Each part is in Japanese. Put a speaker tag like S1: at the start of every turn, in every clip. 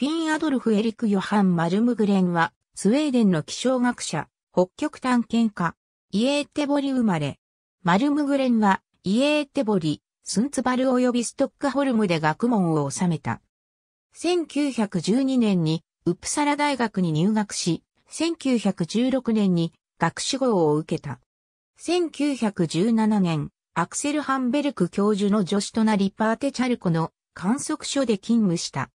S1: フィン・アドルフ・エリク・ヨハン・マルムグレンは、スウェーデンの気象学者、北極探検家、イエーテボリ生まれ。マルムグレンは、イエーテボリ、スンツバル及びストックホルムで学問を収めた。1912年に、ウプサラ大学に入学し、1916年に学士号を受けた。1917年、アクセル・ハンベルク教授の助手となりパーテチャルコの観測所で勤務した。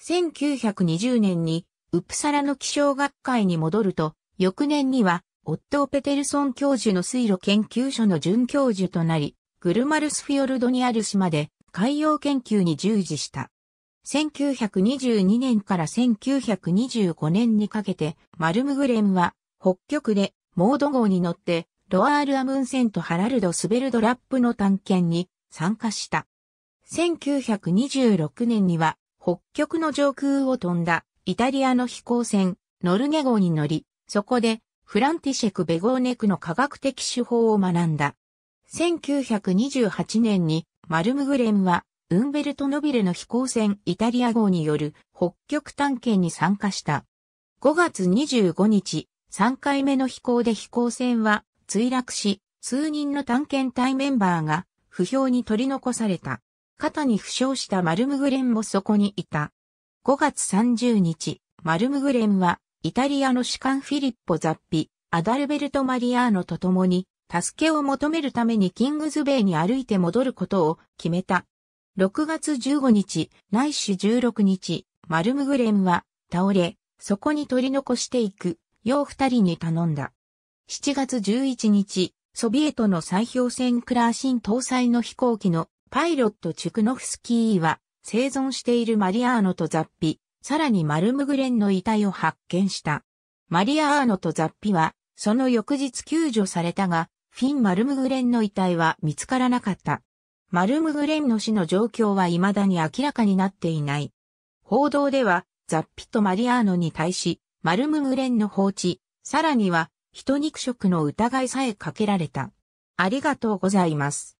S1: 1920年に、ウプサラの気象学会に戻ると、翌年には、オットー・ペテルソン教授の水路研究所の准教授となり、グルマルスフィヨルドにある島で海洋研究に従事した。1922年から1925年にかけて、マルムグレンは北極でモード号に乗って、ロアール・アムンセンとハラルド・スベルドラップの探検に参加した。1926年には北極の上空を飛んだイタリアの飛行船、ノルゲ号に乗り、そこでフランティシェク・ベゴーネクの科学的手法を学んだ。1928年にマルムグレンはウンベルト・ノビレの飛行船イタリア号による北極探検に参加した。5月25日、3回目の飛行で飛行船は墜落し、数人の探検隊メンバーが不評に取り残された。肩に負傷したマルムグレンもそこにいた。5月30日、マルムグレンは、イタリアの士官フィリッポ・ザッピ、アダルベルト・マリアーノと共に、助けを求めるためにキングズベイに歩いて戻ることを決めた。6月15日、内い16日、マルムグレンは倒れ、そこに取り残していく、よう二人に頼んだ。7月11日、ソビエトの砕氷船クラーシン搭載の飛行機のパイロットチュクノフスキーは生存しているマリアーノと雑費、さらにマルムグレンの遺体を発見した。マリアーノと雑費はその翌日救助されたが、フィン・マルムグレンの遺体は見つからなかった。マルムグレンの死の状況は未だに明らかになっていない。報道では、ザッピとマリアーノに対し、マルムグレンの放置、さらには、人肉食の疑いさえかけられた。ありがとうございます。